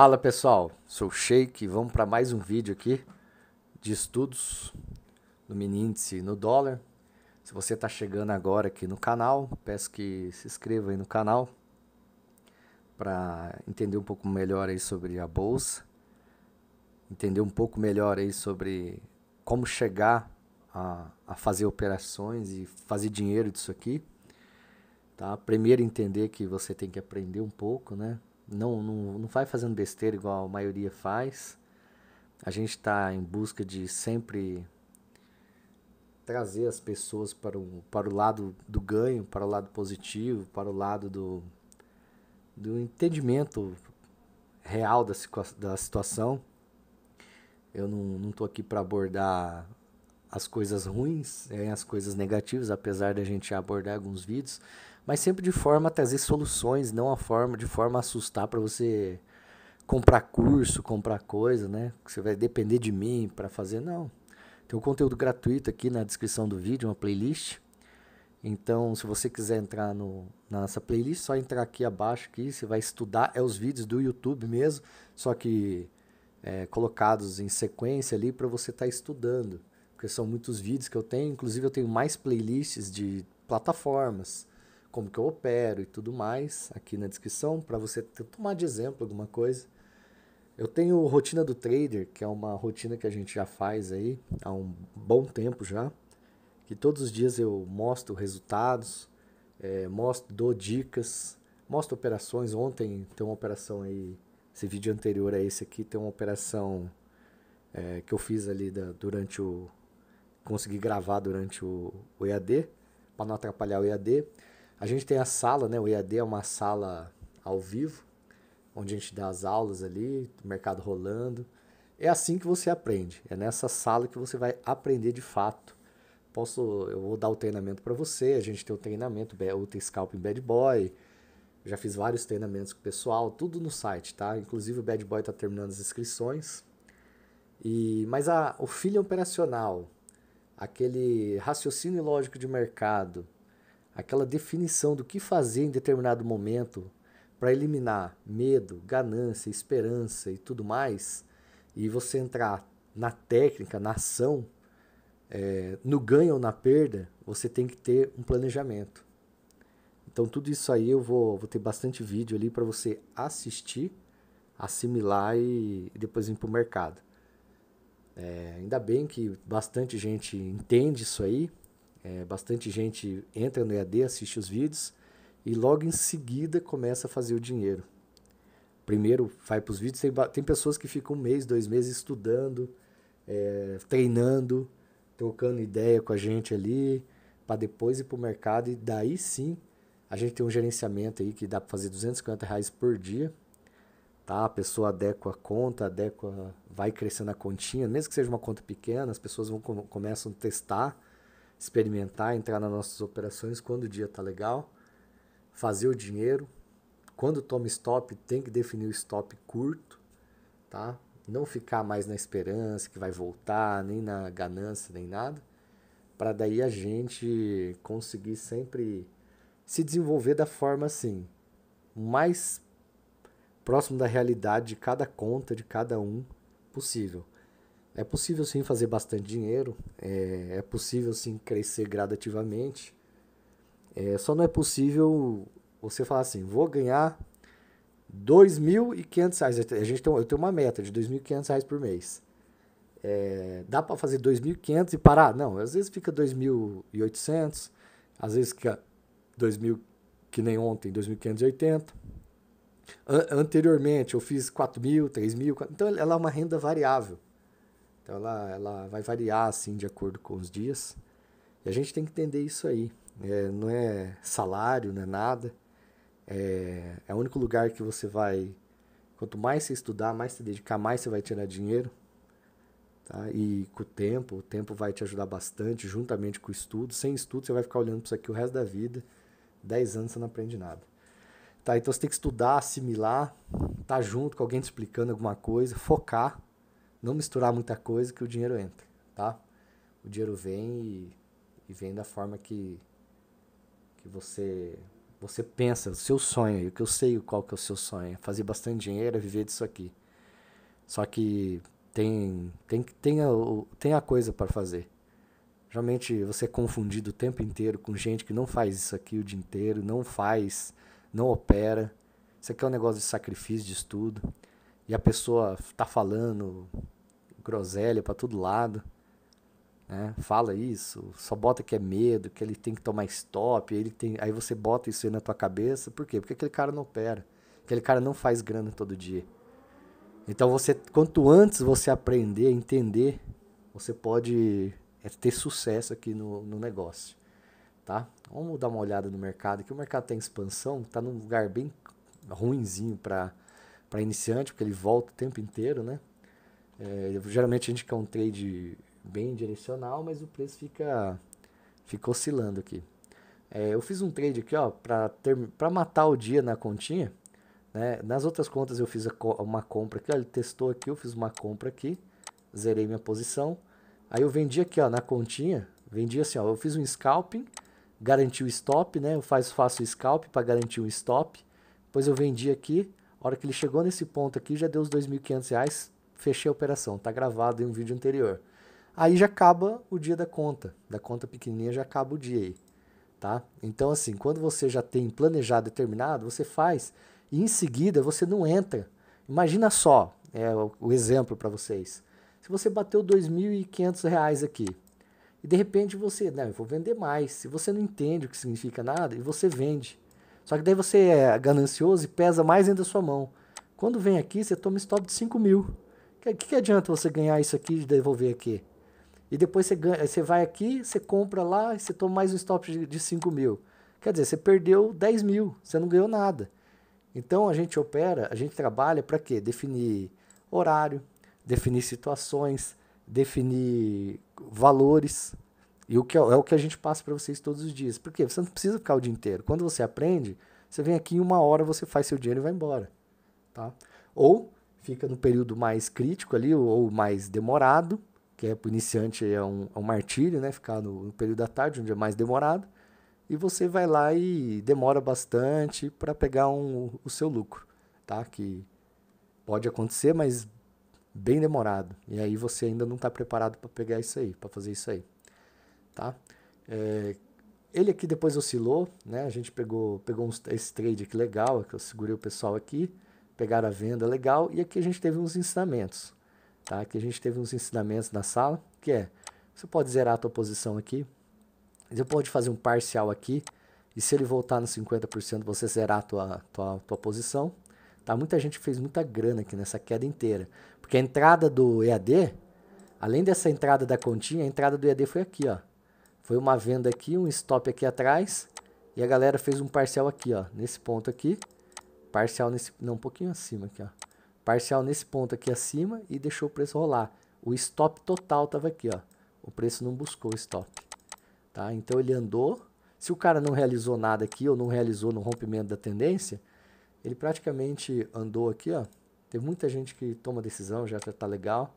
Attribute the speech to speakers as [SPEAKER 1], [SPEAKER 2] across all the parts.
[SPEAKER 1] Fala pessoal, sou o Sheik e vamos para mais um vídeo aqui de estudos no mini índice e no dólar. Se você está chegando agora aqui no canal, peço que se inscreva aí no canal para entender um pouco melhor aí sobre a bolsa, entender um pouco melhor aí sobre como chegar a, a fazer operações e fazer dinheiro disso aqui. Tá? Primeiro entender que você tem que aprender um pouco, né? Não, não, não vai fazendo besteira igual a maioria faz. A gente está em busca de sempre trazer as pessoas para o, para o lado do ganho, para o lado positivo, para o lado do, do entendimento real da, da situação. Eu não estou aqui para abordar as coisas ruins, as coisas negativas, apesar da gente abordar alguns vídeos, mas sempre de forma a trazer soluções, não a forma de forma a assustar para você comprar curso, comprar coisa, né? você vai depender de mim para fazer, não. Tem um conteúdo gratuito aqui na descrição do vídeo, uma playlist. Então, se você quiser entrar no, na nossa playlist, só entrar aqui abaixo que você vai estudar é os vídeos do YouTube mesmo, só que é, colocados em sequência ali para você estar tá estudando, porque são muitos vídeos que eu tenho. Inclusive, eu tenho mais playlists de plataformas como que eu opero e tudo mais aqui na descrição para você tomar de exemplo alguma coisa. Eu tenho rotina do trader, que é uma rotina que a gente já faz aí há um bom tempo já, que todos os dias eu mostro resultados, é, mostro, dou dicas, mostro operações. Ontem tem uma operação aí, esse vídeo anterior a esse aqui tem uma operação é, que eu fiz ali da, durante o consegui gravar durante o, o EAD para não atrapalhar o EAD. A gente tem a sala, né? O EAD é uma sala ao vivo, onde a gente dá as aulas ali, mercado rolando. É assim que você aprende. É nessa sala que você vai aprender de fato. Posso, eu vou dar o treinamento para você. A gente tem o treinamento, o Scalping Bad Boy. Já fiz vários treinamentos com o pessoal, tudo no site, tá? Inclusive o Bad Boy tá terminando as inscrições. E, mas a, o filho operacional, aquele raciocínio lógico de mercado, aquela definição do que fazer em determinado momento para eliminar medo, ganância, esperança e tudo mais, e você entrar na técnica, na ação, é, no ganho ou na perda, você tem que ter um planejamento. Então, tudo isso aí eu vou, vou ter bastante vídeo ali para você assistir, assimilar e, depois ir para o mercado. É, ainda bem que bastante gente entende isso aí, é, bastante gente entra no EAD, assiste os vídeos e logo em seguida começa a fazer o dinheiro. Primeiro vai para os vídeos, tem, tem, pessoas que ficam um mês, dois meses estudando, é, treinando, trocando ideia com a gente ali, para depois ir para o mercado e daí sim a gente tem um gerenciamento aí que dá para fazer 250 reais por dia, tá? A pessoa adequa a conta, adequa, vai crescendo a continha, mesmo que seja uma conta pequena, as pessoas vão começam a testar, experimentar, entrar nas nossas operações quando o dia está legal, fazer o dinheiro. Quando toma stop, tem que definir o stop curto, tá? Não ficar mais na esperança que vai voltar, nem na ganância, nem nada, para daí a gente conseguir sempre se desenvolver da forma assim, mais próximo da realidade de cada conta, de cada um possível. É possível sim fazer bastante dinheiro, é, é possível sim crescer gradativamente. É, só não é possível você falar assim, vou ganhar R$ 2.500. A gente tem, eu tenho uma meta de R$ 2.500 por mês. É, dá para fazer 2.500 e parar? Não, às vezes fica 2.800, às vezes fica 2.000, que nem ontem, 2.580. anteriormente eu fiz 4.000, 3.000, então ela é uma renda variável. Então ela, ela vai variar assim de acordo com os dias. E a gente tem que entender isso aí. É, não é salário, não é nada. É, é o único lugar que você vai. Quanto mais você estudar, mais se dedicar, mais você vai tirar dinheiro. Tá? E com o tempo, o tempo vai te ajudar bastante, juntamente com o estudo. Sem estudo, você vai ficar olhando para isso aqui o resto da vida. dez anos você não aprende nada. Tá? Então você tem que estudar, assimilar, estar tá junto com alguém te explicando alguma coisa, focar não misturar muita coisa que o dinheiro entra, tá? O dinheiro vem e, e vem da forma que, que você você pensa, o seu sonho, o que eu sei qual que é o seu sonho, é fazer bastante dinheiro, é viver disso aqui. Só que tem tem tem a, tem a coisa para fazer. Geralmente você é confundido o tempo inteiro com gente que não faz isso aqui o dia inteiro, não faz, não opera. Isso aqui é um negócio de sacrifício, de estudo e a pessoa tá falando groselha para todo lado, né? Fala isso, só bota que é medo, que ele tem que tomar stop, ele tem, aí você bota isso aí na tua cabeça, por quê? Porque aquele cara não opera, aquele cara não faz grana todo dia. Então você, quanto antes você aprender, entender, você pode é, ter sucesso aqui no, no negócio, tá? Vamos dar uma olhada no mercado, que o mercado tem tá expansão, tá num lugar bem ruinzinho para para iniciante, porque ele volta o tempo inteiro, né? É, geralmente a gente quer um trade bem direcional, mas o preço fica, fica oscilando aqui. É, eu fiz um trade aqui, ó, para matar o dia na continha, né? Nas outras contas eu fiz uma compra aqui, ó, ele testou aqui, eu fiz uma compra aqui, zerei minha posição. Aí eu vendi aqui, ó, na continha, vendi assim, ó, eu fiz um scalping, garanti o stop, né? Eu faço faço o scalp para garantir um stop. Depois eu vendi aqui, a hora que ele chegou nesse ponto aqui, já deu os R$ 2.500, fechei a operação, está gravado em um vídeo anterior. Aí já acaba o dia da conta, da conta pequenininha já acaba o dia aí, tá? Então assim, quando você já tem planejado e terminado, você faz e em seguida você não entra. Imagina só, é o, o exemplo para vocês. Se você bateu R$ 2.500 aqui, e de repente você, não, eu vou vender mais. Se você não entende o que significa nada, e você vende. Só que daí você é ganancioso e pesa mais ainda a sua mão. Quando vem aqui, você toma stop de 5 mil. O que, que adianta você ganhar isso aqui e devolver aqui? E depois você, ganha, você vai aqui, você compra lá e você toma mais um stop de, de 5 mil. Quer dizer, você perdeu 10 mil, você não ganhou nada. Então a gente opera, a gente trabalha para quê? Definir horário, definir situações, definir valores, e o que é, é o que a gente passa para vocês todos os dias. Por quê? Você não precisa ficar o dia inteiro. Quando você aprende, você vem aqui em uma hora, você faz seu dinheiro e vai embora. Tá? Ou fica no período mais crítico ali, ou mais demorado, que é para o iniciante é um, é um martírio, né? Ficar no, no período da tarde, onde é mais demorado. E você vai lá e demora bastante para pegar um, o seu lucro, tá? Que pode acontecer, mas bem demorado. E aí você ainda não está preparado para pegar isso aí, para fazer isso aí tá? É, ele aqui depois oscilou, né? A gente pegou, pegou uns, esse trade aqui legal, que eu segurei o pessoal aqui, pegaram a venda legal, e aqui a gente teve uns ensinamentos, tá? Aqui a gente teve uns ensinamentos na sala, que é, você pode zerar a tua posição aqui, você pode fazer um parcial aqui, e se ele voltar no 50%, você zerar a tua, tua, tua posição, tá? Muita gente fez muita grana aqui nessa queda inteira, porque a entrada do EAD, além dessa entrada da continha, a entrada do EAD foi aqui, ó. Foi uma venda aqui, um stop aqui atrás. E a galera fez um parcial aqui, ó. Nesse ponto aqui. Parcial nesse... Não, um pouquinho acima aqui, ó. Parcial nesse ponto aqui acima e deixou o preço rolar. O stop total tava aqui, ó. O preço não buscou o stop. Tá? Então ele andou. Se o cara não realizou nada aqui ou não realizou no rompimento da tendência, ele praticamente andou aqui, ó. Tem muita gente que toma decisão, já tá legal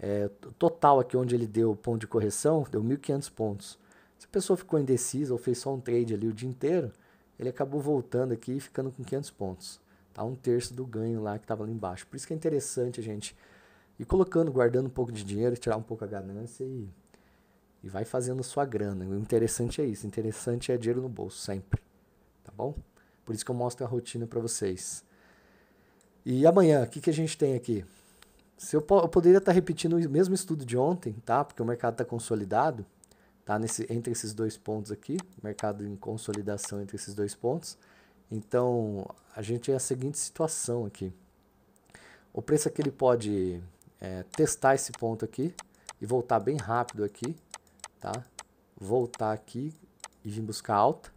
[SPEAKER 1] é, total aqui onde ele deu ponto de correção, deu 1.500 pontos. Se a pessoa ficou indecisa ou fez só um trade ali o dia inteiro, ele acabou voltando aqui e ficando com 500 pontos. Tá? Um terço do ganho lá que estava lá embaixo. Por isso que é interessante a gente ir colocando, guardando um pouco de dinheiro, tirar um pouco a ganância e, e vai fazendo a sua grana. O interessante é isso. O interessante é dinheiro no bolso, sempre. Tá bom? Por isso que eu mostro a rotina para vocês. E amanhã, o que, que a gente tem aqui? se eu, eu poderia estar tá repetindo o mesmo estudo de ontem, tá? Porque o mercado está consolidado, tá? Nesse, entre esses dois pontos aqui, mercado em consolidação entre esses dois pontos. Então, a gente tem é a seguinte situação aqui. O preço aqui é ele pode é, testar esse ponto aqui e voltar bem rápido aqui, tá? Voltar aqui e vir buscar alta,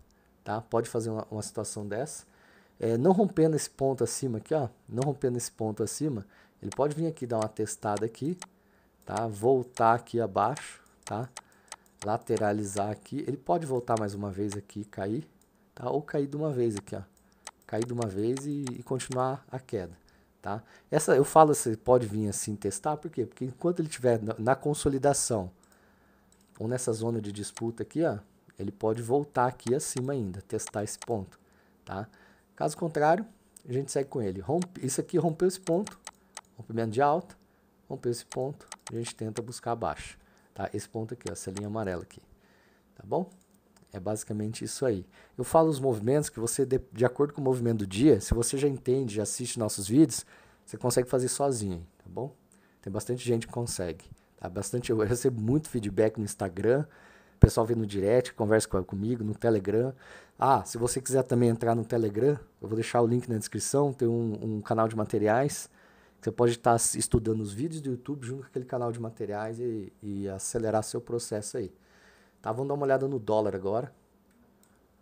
[SPEAKER 1] tá? Pode fazer uma, uma situação dessa. É, não rompendo esse ponto acima aqui, ó, não rompendo esse ponto acima, ele pode vir aqui, dar uma testada aqui, tá? Voltar aqui abaixo, tá? Lateralizar aqui. Ele pode voltar mais uma vez aqui e cair, tá? Ou cair de uma vez aqui, ó. Cair de uma vez e, e continuar a queda, tá? Essa, eu falo, você assim, pode vir assim testar, por quê? Porque enquanto ele estiver na, na consolidação ou nessa zona de disputa aqui, ó, ele pode voltar aqui acima ainda, testar esse ponto, tá? Caso contrário, a gente segue com ele. Rompe, isso aqui rompeu esse ponto, rompimento de alta, rompeu esse ponto, a gente tenta buscar abaixo. tá? Esse ponto aqui, ó, essa linha amarela aqui, tá bom? É basicamente isso aí. Eu falo os movimentos que você, de, de acordo com o movimento do dia, se você já entende, já assiste nossos vídeos, você consegue fazer sozinho, tá bom? Tem bastante gente que consegue, tá? Bastante, eu recebo muito feedback no Instagram, o pessoal vem no direct, conversa com, comigo, no Telegram. Ah, se você quiser também entrar no Telegram, eu vou deixar o link na descrição, tem um, um canal de materiais, você pode estar estudando os vídeos do YouTube junto com aquele canal de materiais e, e acelerar seu processo aí. Tá, vamos dar uma olhada no dólar agora.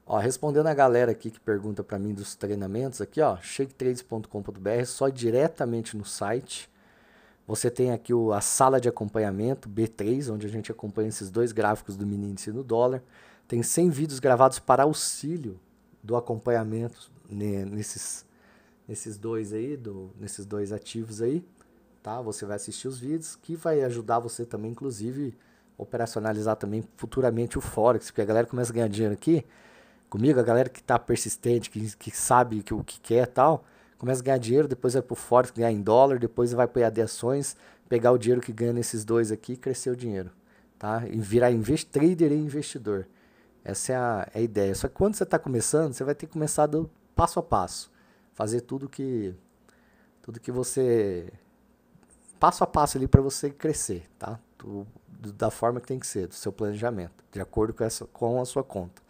[SPEAKER 1] Ó, respondendo a galera aqui que pergunta para mim dos treinamentos aqui, ó, shaketrades.com.br, só diretamente no site. Você tem aqui o, a sala de acompanhamento B3, onde a gente acompanha esses dois gráficos do mini índice no dólar. Tem 100 vídeos gravados para auxílio do acompanhamento nesses nesses dois aí, do, nesses dois ativos aí, tá? Você vai assistir os vídeos que vai ajudar você também, inclusive, operacionalizar também futuramente o Forex, porque a galera começa a ganhar dinheiro aqui comigo, a galera que tá persistente, que, que sabe que, o que quer tal, começa a ganhar dinheiro, depois vai pro Forex ganhar em dólar, depois vai pro EAD ações, pegar o dinheiro que ganha nesses dois aqui e crescer o dinheiro, tá? E virar invest, trader e investidor. Essa é a, é a ideia. Só que quando você está começando, você vai ter que começar do passo a passo fazer tudo que tudo que você passo a passo ali para você crescer, tá? da forma que tem que ser, do seu planejamento, de acordo com, essa, com a sua conta.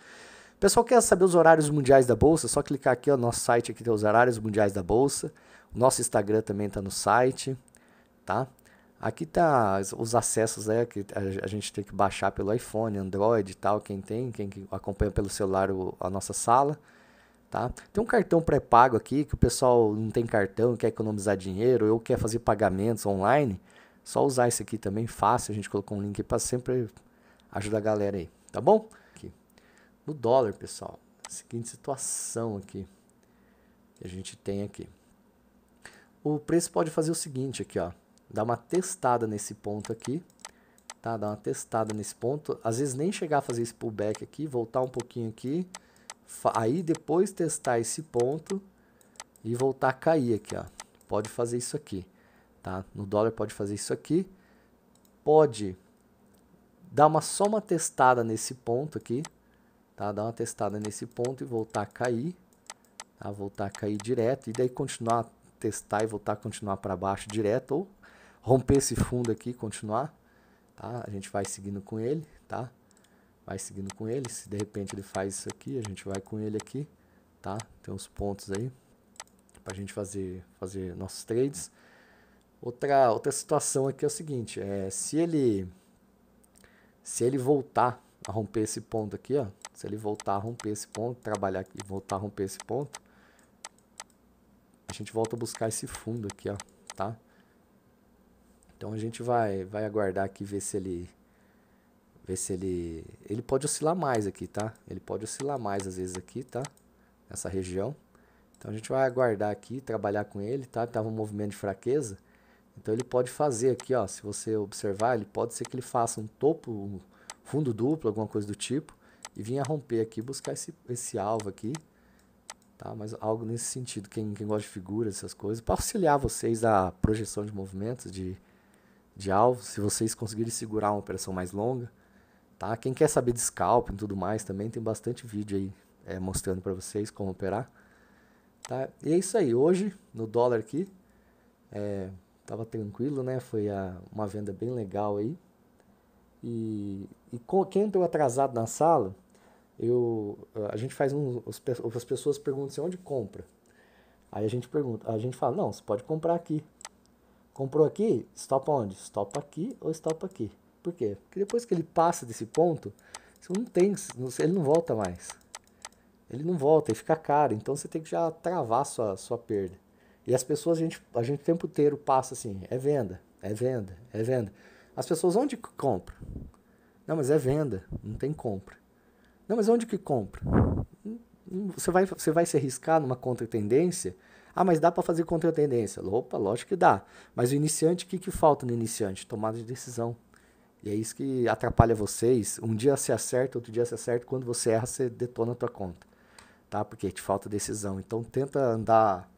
[SPEAKER 1] Pessoal quer saber os horários mundiais da bolsa? É só clicar aqui, no nosso site aqui tem os horários mundiais da bolsa. O nosso Instagram também está no site, tá? Aqui tá os acessos aí né, que a gente tem que baixar pelo iPhone, Android e tal, quem tem, quem acompanha pelo celular o, a nossa sala. Tá? Tem um cartão pré-pago aqui que o pessoal não tem cartão, quer economizar dinheiro, ou quer fazer pagamentos online. Só usar esse aqui também, fácil. A gente colocou um link para sempre ajudar a galera aí, tá bom? Aqui. No dólar, pessoal, seguinte situação aqui que a gente tem aqui. O preço pode fazer o seguinte aqui, ó. Dá uma testada nesse ponto aqui, tá? Dá uma testada nesse ponto. Às vezes nem chegar a fazer esse pullback aqui, voltar um pouquinho aqui aí depois testar esse ponto e voltar a cair aqui, ó. Pode fazer isso aqui, tá? No dólar pode fazer isso aqui. Pode dar uma só uma testada nesse ponto aqui, tá? Dar uma testada nesse ponto e voltar a cair, tá? Voltar a cair direto e daí continuar a testar e voltar a continuar para baixo direto ou romper esse fundo aqui, continuar, tá? A gente vai seguindo com ele, tá? vai seguindo com ele. Se de repente ele faz isso aqui, a gente vai com ele aqui, tá? Tem uns pontos aí para a gente fazer, fazer nossos trades. Outra, outra situação aqui é o seguinte, é, se ele se ele voltar a romper esse ponto aqui, ó, se ele voltar a romper esse ponto, trabalhar aqui, voltar a romper esse ponto, a gente volta a buscar esse fundo aqui, ó, tá? Então a gente vai vai aguardar aqui ver se ele ver se ele... Ele pode oscilar mais aqui, tá? Ele pode oscilar mais às vezes aqui, tá? Nessa região. Então a gente vai aguardar aqui, trabalhar com ele, tá? Tava tá um movimento de fraqueza. Então ele pode fazer aqui, ó. Se você observar, ele pode ser que ele faça um topo, um fundo duplo, alguma coisa do tipo. E vinha romper aqui, buscar esse, esse alvo aqui. Tá? Mas algo nesse sentido, quem, quem gosta de figuras, essas coisas. Para auxiliar vocês a projeção de movimentos, de, de alvos, se vocês conseguirem segurar uma operação mais longa, Tá? Quem quer saber de scalping e tudo mais também, tem bastante vídeo aí é, mostrando para vocês como operar. Tá? E é isso aí, hoje no dólar aqui, é, tava tranquilo, né? Foi a, uma venda bem legal aí. E, e com, quem entrou atrasado na sala, eu, a gente faz um, os, as pessoas perguntam assim, onde compra? Aí a gente pergunta, a gente fala, não, você pode comprar aqui. Comprou aqui, stop onde? Stop aqui ou stop aqui? Por quê? Porque depois que ele passa desse ponto, você não tem, ele não volta mais. Ele não volta, ele fica caro, então você tem que já travar sua, sua perda. E as pessoas, a gente, a gente o tempo inteiro passa assim, é venda, é venda, é venda. As pessoas, onde que compra? Não, mas é venda, não tem compra. Não, mas onde que compra? Hum, você vai, você vai se arriscar numa contra-tendência? Ah, mas dá para fazer contra-tendência. Opa, lógico que dá. Mas o iniciante, o que, que falta no iniciante? Tomada de decisão. E é isso que atrapalha vocês. Um dia você acerta, outro dia você acerta. Quando você erra, você detona a tua conta. Tá? Porque te falta decisão. Então tenta andar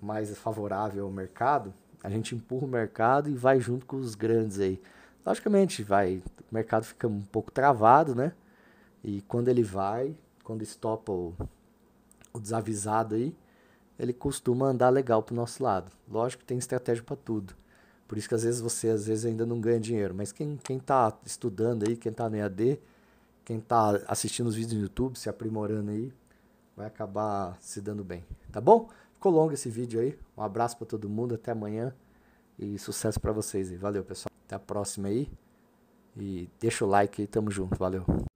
[SPEAKER 1] mais favorável ao mercado. A gente empurra o mercado e vai junto com os grandes aí. Logicamente, vai, o mercado fica um pouco travado, né? E quando ele vai, quando estopa o, o desavisado aí, ele costuma andar legal pro nosso lado. Lógico que tem estratégia para tudo. Por isso que às vezes você às vezes ainda não ganha dinheiro. Mas quem está estudando aí, quem está no EAD, quem está assistindo os vídeos no YouTube, se aprimorando aí, vai acabar se dando bem. Tá bom? Ficou longo esse vídeo aí. Um abraço para todo mundo, até amanhã. E sucesso para vocês aí. Valeu, pessoal. Até a próxima aí. E deixa o like aí, tamo junto. Valeu.